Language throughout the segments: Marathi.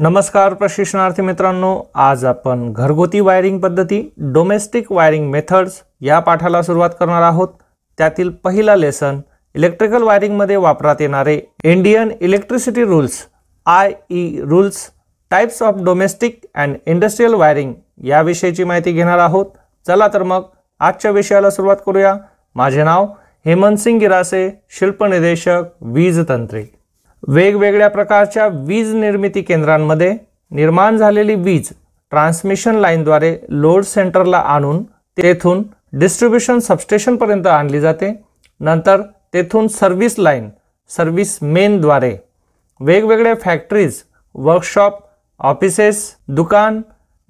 नमस्कार प्रशिक्षणार्थी मित्रांनो आज आपण घरगुती वायरिंग पद्धती डोमेस्टिक वायरिंग मेथड्स या पाठाला सुरुवात करणार आहोत त्यातील पहिला लेसन इलेक्ट्रिकल वायरिंगमध्ये वापरात येणारे Indian electricity rules I E rules types of domestic and industrial wiring याविषयीची माहिती घेणार आहोत चला तर मग आजच्या विषयाला सुरुवात करूया माझे नाव हेमंत सिंग गिरासे वीज तंत्री वेगवेगळ्या प्रकारच्या वीज निर्मिती केंद्रांमध्ये निर्माण झालेली वीज ट्रान्समिशन लाईनद्वारे लोड सेंटरला आणून तेथून डिस्ट्रीब्युशन सबस्टेशनपर्यंत आणली जाते नंतर तेथून सर्व्हिस लाईन सर्व्हिस मेनद्वारे वेगवेगळ्या फॅक्टरीज वर्कशॉप ऑफिसेस दुकान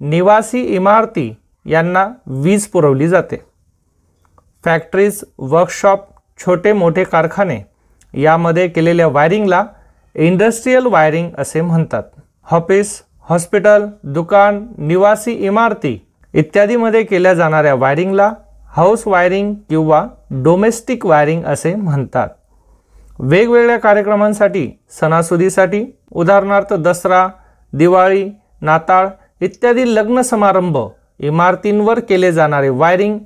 निवासी इमारती यांना वीज पुरवली जाते फॅक्टरीज वर्कशॉप छोटे मोठे कारखाने यामध्ये केलेल्या वायरिंगला इंडस्ट्रीयल वायरिंग असे म्हणतात ऑफिस हॉस्पिटल दुकान निवासी इमारती इत्यादीमध्ये केल्या जाणाऱ्या वायरिंगला हाऊस वायरिंग किंवा डोमेस्टिक वायरिंग असे म्हणतात वेगवेगळ्या कार्यक्रमांसाठी सणासुदीसाठी उदाहरणार्थ दसरा दिवाळी नाताळ इत्यादी लग्न समारंभ इमारतींवर केले जाणारे वायरिंग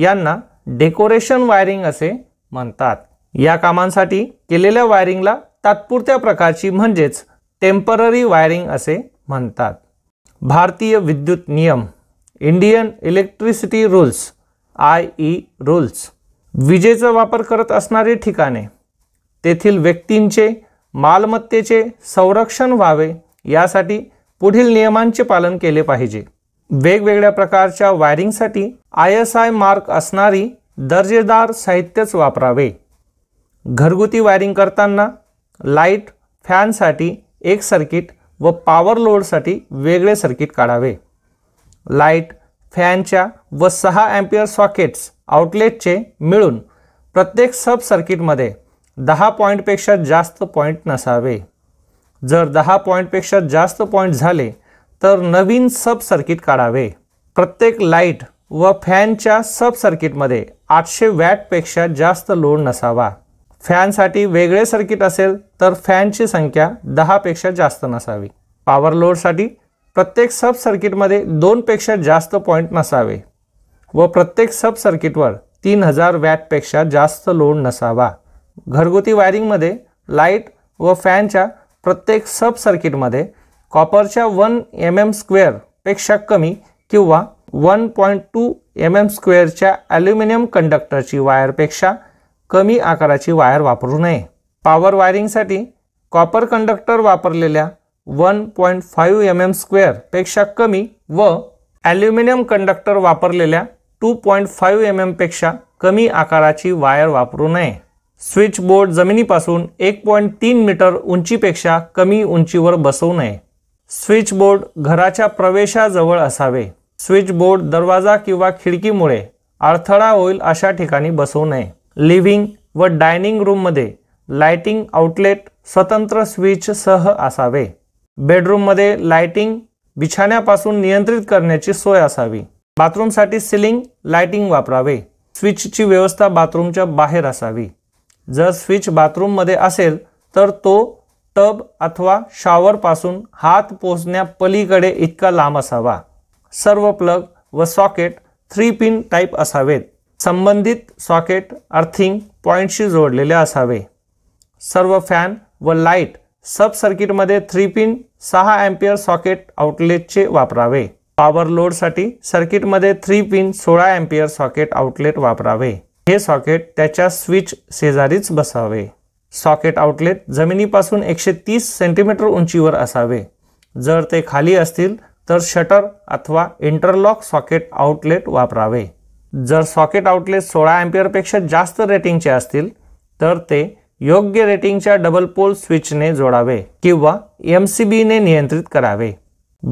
यांना डेकोरेशन वायरिंग असे म्हणतात या कामांसाठी केलेल्या वायरिंगला तात्पुरत्या प्रकारची म्हणजेच टेम्पररी वायरिंग असे म्हणतात भारतीय विद्युत नियम Indian electricity rules I E rules विजेचा वापर करत असणारी ठिकाणे तेथील व्यक्तींचे मालमत्तेचे संरक्षण व्हावे यासाठी पुढील नियमांचे पालन केले पाहिजे वेगवेगळ्या प्रकारच्या वायरिंगसाठी आय एस आय मार्क असणारी दर्जेदार साहित्यच वापरावे घरगुती वायरिंग करताना लाईट फॅनसाठी एक सर्किट व पॉवर लोडसाठी वेगळे सर्किट काढावे लाईट फॅनच्या व सहा ॲम्पियर सॉकेट्स आउटलेटचे मिळून प्रत्येक सब सर्किटमध्ये दहा पॉईंटपेक्षा जास्त पॉईंट नसावे जर दहा पॉईंटपेक्षा जास्त पॉईंट झाले तर नवीन सब सर्किट काढावे प्रत्येक लाईट व फॅनच्या सब सर्किटमध्ये आठशे वॅटपेक्षा जास्त लोड नसावा फॅनसाठी वेगळे सर्किट असेल तर फॅनची संख्या दहापेक्षा जास्त नसावी पॉवर लोडसाठी प्रत्येक सब सर्किटमध्ये दोनपेक्षा जास्त पॉईंट नसावे व प्रत्येक सब सर्किटवर तीन हजार वॅटपेक्षा जास्त लोड नसावा घरगुती वायरिंगमध्ये लाईट व फॅनच्या प्रत्येक सब सर्किटमध्ये कॉपरच्या वन एम एम स्क्वेअरपेक्षा कमी किंवा one point two M M स्क्वेअरच्या ॲल्युमिनियम कंडक्टरची वायरपेक्षा कमी आकाराची वायर वापरू नये पॉवर वायरिंगसाठी कॉपर कंडक्टर वापरलेल्या one point five M M स्क्वेअरपेक्षा कमी व ॲल्युमिनियम कंडक्टर वापरलेल्या टू पॉईंट फाईव्ह एम एमपेक्षा कमी आकाराची वायर वापरू नये स्विच बोर्ड जमिनीपासून एक पॉईंट तीन मीटर उंचीपेक्षा कमी उंचीवर बसवू नये स्विच बोर्ड घराच्या प्रवेशाजवळ असावे स्विच बोर्ड दरवाजा किंवा खिडकीमुळे अडथळा होईल अशा ठिकाणी बसवू नये लिव्हिंग व डायनिंग रूममध्ये लाइटिंग आउटलेट स्वतंत्र स्विचसह असावे बेडरूममध्ये लाइटिंग बिछाण्यापासून नियंत्रित करण्याची सोय असावी बाथरूमसाठी सिलिंग लाइटिंग वापरावे स्विचची व्यवस्था बाथरूमच्या बाहेर असावी जर स्विच बाथरूममध्ये असेल तर तो टब अथवा शॉवरपासून हात पोचण्यापलीकडे इतका लांब असावा सर्व प्लग व सॉकेट थ्री पिन टाईप असावेत संबंधित सॉकेट अर्थिंग पॉईंटशी जोडलेले असावे सर्व फॅन व लाईट सब सर्किटमध्ये थ्री पिन सहा एम्पियर सॉकेट आउटलेटचे वापरावे पॉवर लोडसाठी सर्किटमध्ये थ्री पिन सोळा एम्पियर सॉकेट आउटलेट वापरावे हे सॉकेट त्याच्या स्विच शेजारीच बसावे सॉकेट आउटलेट जमिनीपासून एकशे तीस सेंटीमीटर उंचीवर असावे जर ते खाली असतील तर शटर अथवा इंटरलॉक सॉकेट आउटलेट वापरावे जर सॉकेट आउटलेट सोळा पेक्षा जास्त रेटिंगचे असतील तर ते योग्य रेटिंगच्या डबल पोल स्विचने जोडावे किंवा एम सी बीने नियंत्रित करावे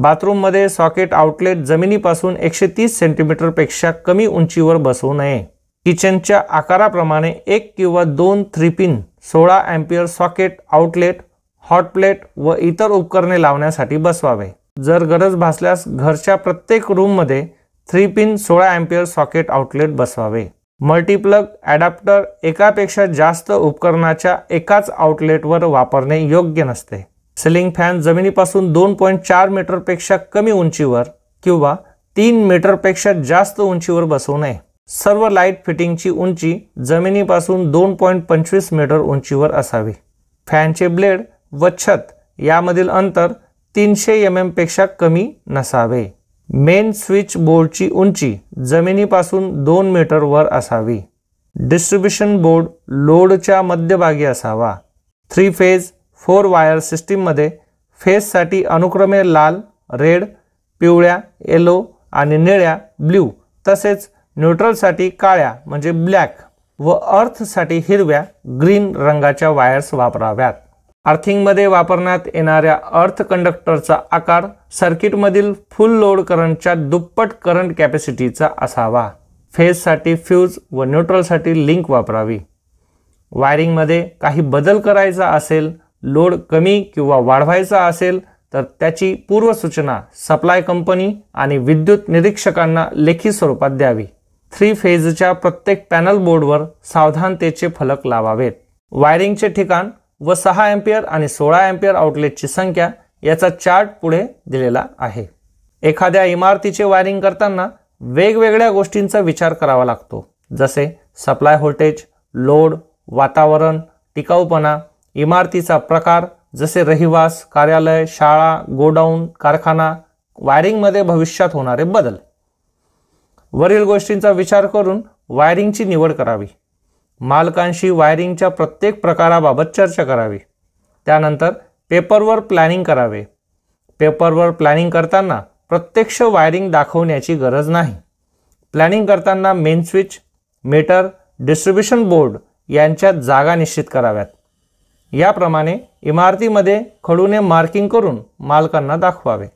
बाथरूममध्ये सॉकेट आउटलेट जमिनीपासून एकशे तीस सेंटीमीटरपेक्षा कमी उंचीवर बसवू नये किचनच्या आकाराप्रमाणे एक किंवा दोन थ्री पिन सोळा ampere socket outlet hot plate व इतर उपकरणे लावण्यासाठी बसवावे जर गरज भासल्यास घरच्या प्रत्येक रूममध्ये थ्री पिन सोळा एम्पियर सॉकेट आउटलेट बसवावे मल्टीप्लग ॲडॅप्टर एकापेक्षा जास्त उपकरणाच्या एकाच आउटलेटवर वापरणे योग्य नसते सिलिंग फॅन जमिनीपासून दोन पॉईंट चार मीटरपेक्षा कमी उंचीवर किंवा तीन मीटरपेक्षा जास्त उंचीवर बसवू नये सर्व लाईट फिटिंगची उंची जमिनीपासून दोन पॉईंट पंचवीस मीटर उंचीवर असावी फॅनचे ब्लेड व छत यामधील अंतर तीनशे एम एमपेक्षा कमी नसावे मेन स्विच बोर्डची उंची जमिनीपासून दोन मीटरवर असावी डिस्ट्रीब्युशन बोर्ड लोडच्या मध्यभागी असावा थ्री फेज फोर वायर सिस्टीममध्ये फेजसाठी अनुक्रमे लाल रेड पिवळ्या येलो आणि निळ्या ब्ल्यू तसेच न्यूट्रलसाठी काळ्या म्हणजे ब्लॅक व अर्थसाठी हिरव्या ग्रीन रंगाच्या वायर्स वापराव्यात अर्थिंगमध्ये वापरण्यात येणाऱ्या अर्थ कंडक्टरचा आकार सर्किटमधील फुल लोड करंटच्या दुप्पट करंट कॅपॅसिटीचा असावा फेजसाठी फ्यूज व न्यूट्रलसाठी लिंक वापरावी वायरिंगमध्ये काही बदल करायचा असेल लोड कमी किंवा वाढवायचा असेल तर त्याची पूर्वसूचना सप्लाय कंपनी आणि विद्युत निरीक्षकांना लेखी स्वरूपात द्यावी थ्री फेजच्या प्रत्येक पॅनल बोर्डवर सावधानतेचे फलक लावावेत वायरिंगचे ठिकाण व सहा एम्पियर आणि सोळा एम्पियर आउटलेटची संख्या याचा चार्ट पुढे दिलेला आहे एखाद्या इमारतीचे वायरिंग करताना वेगवेगळ्या गोष्टींचा विचार करावा लागतो जसे सप्लाय व्होल्टेज लोड वातावरण टिकाऊपणा इमारतीचा प्रकार जसे रहिवास कार्यालय शाळा गोडाऊन कारखाना वायरिंगमध्ये भविष्यात होणारे बदल वरील गोष्टींचा विचार करून वायरिंगची निवड करावी मालकांशी वायरिंगच्या प्रत्येक प्रकाराबाबत चर्चा करावी त्यानंतर पेपरवर प्लॅनिंग करावे पेपरवर प्लॅनिंग करताना प्रत्यक्ष वायरिंग दाखवण्याची गरज नाही प्लॅनिंग करताना main switch meter distribution board यांच्या जागा निश्चित कराव्यात याप्रमाणे इमारतीमध्ये खडूने मार्किंग करून मालकांना दाखवावे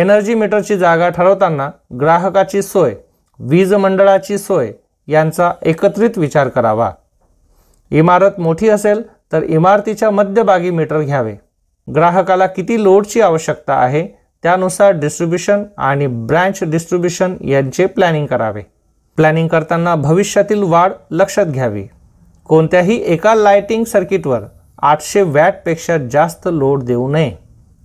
एनर्जी मीटरची जागा ठरवताना ग्राहकाची सोय वीज मंडळाची सोय यांचा एकत्रित विचार करावा इमारत मोठी असेल तर इमारतीच्या मध्यभागी मीटर घ्यावे ग्राहकाला किती लोडची आवश्यकता आहे त्यानुसार डिस्ट्रीब्युशन आणि ब्रँच डिस्ट्रीब्युशन यांचे प्लॅनिंग करावे प्लॅनिंग करताना भविष्यातील वाढ लक्षात घ्यावी कोणत्याही एका लाइटिंग सर्किटवर आठशे वॅटपेक्षा जास्त लोड देऊ नये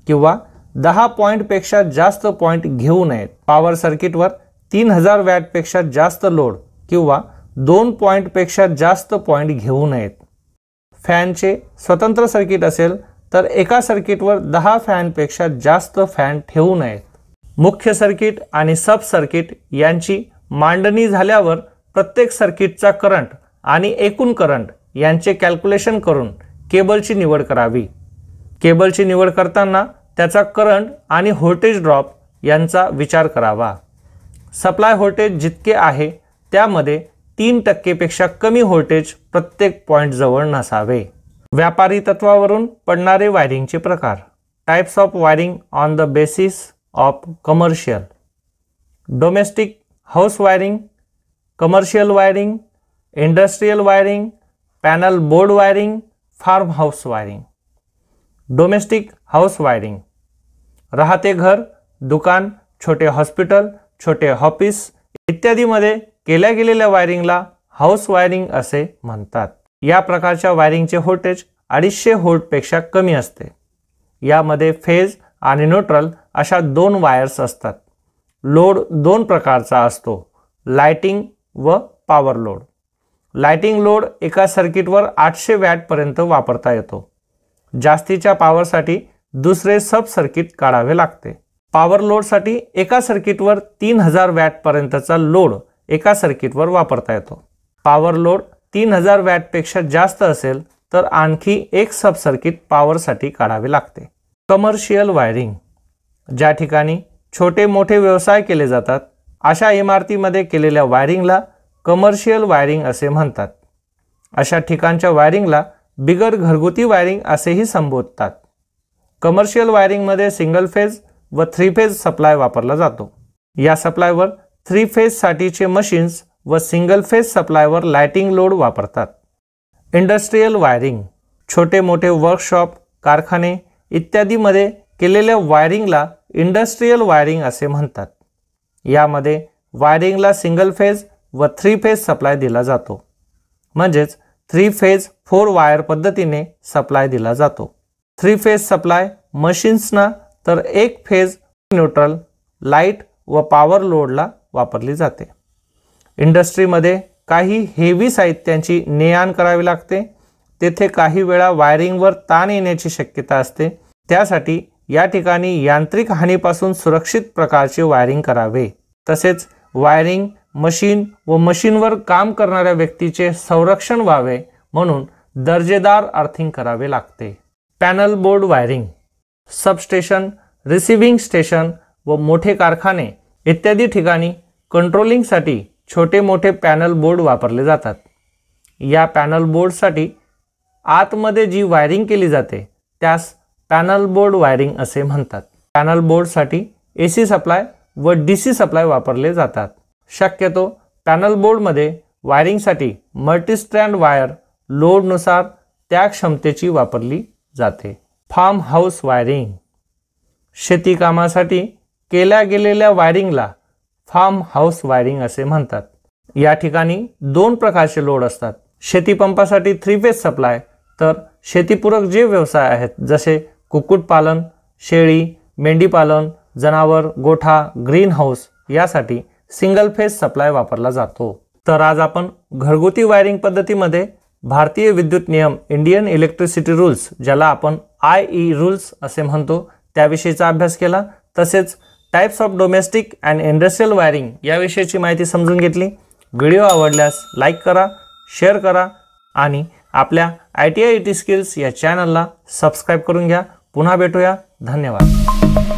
किंवा दहा पॉईंटपेक्षा जास्त पॉईंट घेऊ नयेत पॉवर सर्किटवर तीन हजार वॅटपेक्षा जास्त लोड किंवा दोन पॉईंटपेक्षा जास्त पॉईंट घेऊ नयेत फॅनचे स्वतंत्र सर्किट असेल तर एका सर्किटवर दहा फॅनपेक्षा जास्त फॅन ठेवू नयेत मुख्य सर्किट आणि सब सर्किट यांची मांडणी झाल्यावर प्रत्येक सर्किटचा करंट आणि एकूण करंट यांचे कॅल्क्युलेशन करून केबलची निवड करावी केबलची निवड करताना त्याचा करंट आणि व्होल्टेज ड्रॉप यांचा विचार करावा सप्लाय व्होल्टेज जितके आहे त्यामध्ये तीन टक्केपेक्षा कमी व्होल्टेज प्रत्येक पॉईंटजवळ नसावे व्यापारी तत्वावरून पडणारे वायरिंगचे प्रकार types of wiring on the basis of commercial domestic house wiring commercial wiring industrial wiring panel board wiring farm house wiring domestic house wiring राहते घर दुकान छोटे हॉस्पिटल छोटे ऑफिस इत्यादीमध्ये केल्या गेलेल्या वायरिंगला हाऊस वायरिंग असे म्हणतात या प्रकारच्या वायरिंगचे व्होल्टेज अडीचशे व्होल्टपेक्षा कमी असते यामध्ये फेज आणि न्यूट्रल अशा दोन वायर्स असतात लोड दोन प्रकारचा असतो लाइटिंग व पॉवर लोड लायटिंग लोड एका सर्किटवर आठशे वॅटपर्यंत वापरता येतो जास्तीच्या पॉवरसाठी दुसरे सब सर्किट काढावे लागते पॉवर लोडसाठी एका सर्किटवर तीन हजार वॅटपर्यंतचा लोड एका सर्किटवर वापरता येतो पॉवर लोड तीन हजार वॅटपेक्षा जास्त असेल तर आणखी एक सब सर्किट पॉवरसाठी काढावे लागते कमर्शियल वायरिंग ज्या ठिकाणी छोटे मोठे व्यवसाय केले जातात अशा इमारतीमध्ये केलेल्या वायरिंगला कमर्शियल वायरिंग असे म्हणतात अशा ठिकाणच्या वायरिंगला बिगर घरगुती वायरिंग असेही संबोधतात कमर्शियल वायरिंगमध्ये सिंगल फेज व थ्री फेज सप्लाय वापरला जातो या सप्लायवर थ्री फेजसाठीचे मशीन्स व सिंगल फेज सप्लायवर लाइटिंग लोड वापरतात इंडस्ट्रीयल वायरिंग छोटे मोठे वर्कशॉप कारखाने इत्यादीमध्ये केलेल्या वायरिंगला इंडस्ट्रीयल वायरिंग असे म्हणतात यामध्ये वायरिंगला सिंगल फेज व थ्री फेज सप्लाय दिला जातो म्हणजेच थ्री फेज फोर वायर पद्धतीने सप्लाय दिला जातो थ्री फेज सप्लाय मशीन्सना तर एक फेज न्यूट्रल लाईट व पॉवर लोडला वापरली जाते इंडस्ट्रीमध्ये काही हेवी साहित्यांची ने करावी लागते तेथे काही वेळा वायरिंगवर ताण येण्याची शक्यता असते त्यासाठी या ठिकाणी यांत्रिक हानीपासून सुरक्षित प्रकारचे वायरिंग करावे तसेच वायरिंग मशीन व मशीनवर काम करणाऱ्या व्यक्तीचे संरक्षण व्हावे म्हणून दर्जेदार अर्थिंग करावे लागते panel board wiring substation receiving station व मोठे कारखाने इत्यादी ठिकाणी कंट्रोलिंगसाठी छोटे मोठे पॅनल बोर्ड वापरले जातात या पॅनल बोर्डसाठी आतमध्ये जी वायरिंग केली जाते त्यास पॅनल बोर्ड वायरिंग असे म्हणतात पॅनल बोर्डसाठी ए सी सप्लाय व डी सी सप्लाय वापरले जातात शक्यतो पॅनल बोर्डमध्ये वायरिंगसाठी मल्टीस्ट्रँड वायर लोडनुसार त्या क्षमतेची वापरली जाते फार्म हाऊस वायरिंग शेतीकामासाठी केल्या गेलेल्या वायरिंगला फार्म हाऊस वायरिंग असे म्हणतात या ठिकाणी दोन प्रकारचे लोड असतात शेतीपंपासाठी थ्री फेज सप्लाय तर शेतीपूरक जे व्यवसाय आहेत जसे कुक्कुटपालन शेळी मेंढीपालन जनावर गोठा ग्रीन हाऊस यासाठी सिंगल फेज सप्लाय वापरला जातो तर आज आपण घरगुती वायरिंग पद्धतीमध्ये भारतीय विद्युत नियम इंडियन इलेक्ट्रिसिटी रूल्स ज्याला आपण आय ई रूल्स असे म्हणतो त्याविषयीचा अभ्यास केला तसेच types of domestic and industrial wiring याविषयीची माहिती समजून घेतली व्हिडिओ आवडल्यास लाईक करा शेअर करा आणि आपल्या I T I T skills या चॅनलला सबस्क्राईब करून घ्या पुन्हा भेटूया धन्यवाद